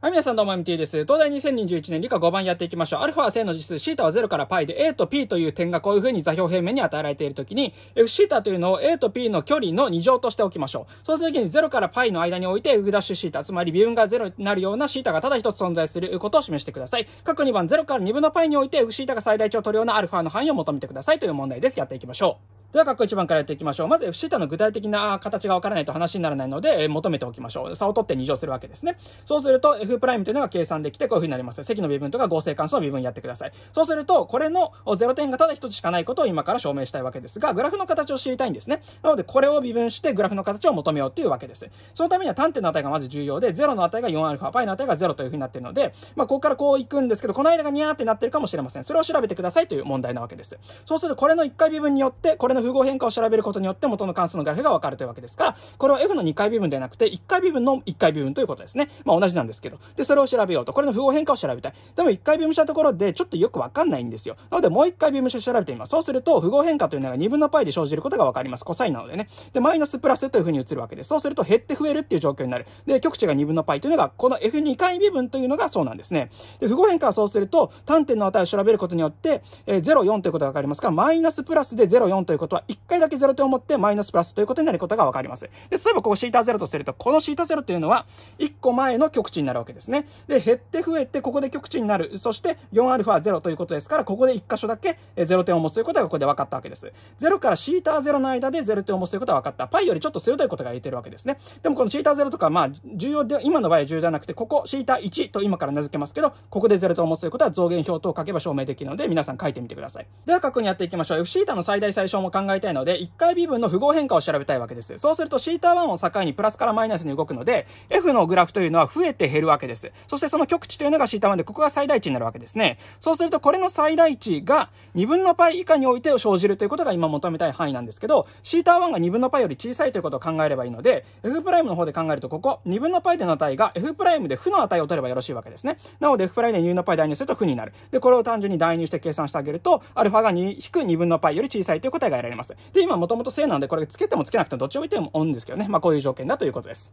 はい、皆さんどうも、MT です。東大2021年理科5番やっていきましょう。アルファは正の実数、シータは0から π で、a と p という点がこういう風に座標平面に与えられているときに、f シータというのを a と p の距離の2乗としておきましょう。そうするときに0から π の間に置いて、f' シータ、つまり微分が0になるようなシータがただ一つ存在することを示してください。各2番0から2分の π において、f シータが最大値を取るようなアルファの範囲を求めてくださいという問題です。やっていきましょう。では、学校1番からやっていきましょう。まず、f ータの具体的な形がわからないと話にならないので、えー、求めておきましょう。差を取って2乗するわけですね。そうすると、f' プライムというのが計算できて、こういうふうになります。積の微分とか合成関数の微分やってください。そうすると、これの0点がただ1つしかないことを今から証明したいわけですが、グラフの形を知りたいんですね。なので、これを微分して、グラフの形を求めようというわけです。そのためには、端点の値がまず重要で、0の値が 4α、π の値が0というふうになっているので、まあ、ここからこう行くんですけど、この間がニャーってなってるかもしれません。それを調べてくださいという問題なわけです。そうすると、これの1回微分によって、これの符号変化を調べることによって元の関数のグラフがわかるというわけですから、これは f の2回微分ではなくて、1回微分の1回微分ということですね。まあ同じなんですけど。で、それを調べようと。これの符号変化を調べたい。でも1回微分したところで、ちょっとよくわかんないんですよ。なのでもう1回微分して調べてみます。そうすると、符号変化というのが2分の π で生じることがわかります。コサインなのでね。で、マイナスプラスというふうに移るわけです。そうすると減って増えるっていう状況になる。で、極値が2分の π というのが、この f2 回微分というのがそうなんですね。で、符号変化はそうすると、端点の値を調べることによって、え0、4ということがわかりますから、マイナスプラスで0、4ということことは、1回だけ0点を持ってマイナスプラスということになることがわかります。で、そういえばここ θ0 とすると、この θ0 というのは、1個前の極値になるわけですね。で、減って増えて、ここで極値になる。そして 4α0 ということですから、ここで1箇所だけ0点を持つということがここで分かったわけです。0から θ0 の間で0点を持つということは分かった。π よりちょっと鋭いことが言えてるわけですね。でもこの θ0 とか、まあ、重要で、今の場合は重要ではなくて、ここ θ1 と今から名付けますけど、ここで0点を持つということは増減表等を書けば証明できるので、皆さん書いてみてください。では、過去にやっていきましょう。f θ の最大最小も考えたいので、1回微分の符号変化を調べたいわけです。そうすると θ1 を境にプラスからマイナスに動くので、f のグラフというのは増えて減るわけです。そしてその極値というのが θ1 で、ここが最大値になるわけですね。そうするとこれの最大値が2分の π 以下において生じるということが今求めたい範囲なんですけど、θ1 が2分の π より小さいということを考えればいいので、f' の方で考えるとここ、2分の π での値が f' で負の値を取ればよろしいわけですね。なので f' で2分の π 代入すると負になる。で、これを単純に代入して計算してあげると、α が2引く2分の π より小さいという答えが得られる。られます。で、今もともと正なんで、これつけてもつけなくてもどっちをいてもオンですけどね。まあ、こういう条件だということです。